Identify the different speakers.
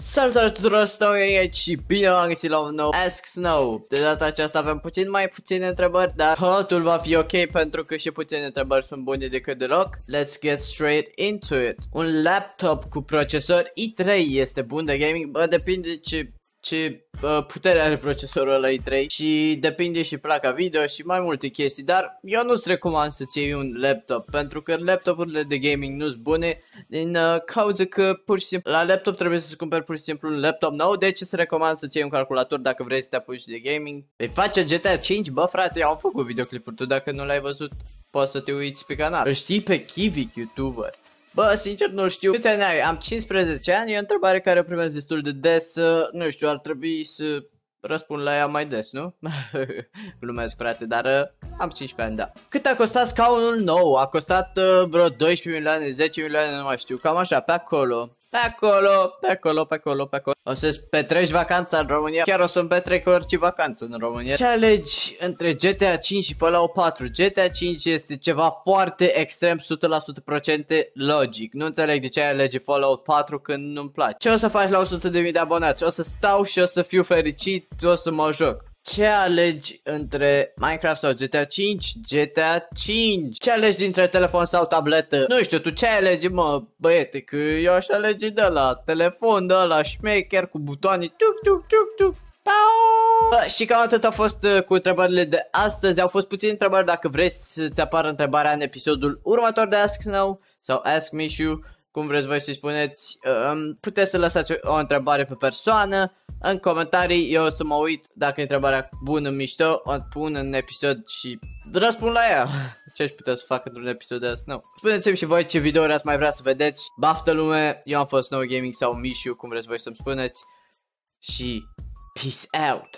Speaker 1: Salutare tuturor, Snow aici și bine v-am găsit la un nou Ask Snow De data aceasta avem puțin mai puține întrebări, dar totul va fi ok pentru că și puține întrebări sunt bune decât deloc Let's get straight into it Un laptop cu procesor i3 este bun de gaming, bă depinde ce ce uh, putere are procesorul ăla i3 și depinde și placa video și mai multe chestii, dar eu nu-ți recomand să-ți iei un laptop, pentru că laptopurile de gaming nu sunt bune din uh, cauza că pur și simplu la laptop trebuie să-ți cumperi pur și simplu un laptop nou, deci îți recomand să-ți iei un calculator dacă vrei să te apuci de gaming. Vei face GTA 5, bă frate, eu am făcut videoclipuri, tu dacă nu l-ai văzut poți să te uiți pe canal. Îl știi pe Kivik, youtuber. Bă, sincer, nu știu câți ani ai, am 15 ani, e o întrebare care o primesc destul de des, nu știu, ar trebui să răspund la ea mai des, nu? Glumesc, frate, dar uh, am 15 ani, da. Cât a costat scaunul nou? A costat uh, vreo 12 milioane, 10 milioane, nu mai știu, cam așa, pe acolo. Pe acolo, pe acolo, pe acolo, pe acolo. O să-ți petreci vacanța în România. Chiar o să-mi petrec orice vacanță în România. Ce alegi între GTA 5 și Fallout 4? GTA 5 este ceva foarte extrem, 100% logic. Nu înțeleg de ce ai alege Fallout 4 când nu-mi place. Ce o să faci la 100.000 de abonați? O să stau și o să fiu fericit, o să mă joc. Ce alegi între Minecraft sau GTA 5? GTA 5! Ce alegi dintre telefon sau tabletă? Nu știu, tu ce alegi, mă, băiete? Că eu aș alege de la telefon, de la șmecher cu butoane tuc, tuc, tuc, tuc, Bă, și cam atât a fost uh, cu întrebările de astăzi. Au fost puține întrebări. Dacă vrei să-ți apară întrebarea în episodul următor de Ask Snow sau Ask Mishu, cum vreți voi să-i spuneți, uh, puteți să lăsați o întrebare pe persoană. În comentarii eu o să mă uit dacă e întrebarea bună, mișto, o pun în episod și răspund la ea. Ce aș putea să fac într-un episod de asta? Spuneți-mi și voi ce videouri ați mai vrea să vedeți. Baftă lume, eu am fost No Gaming sau Mișu, cum vreți voi să-mi spuneți. Și peace out!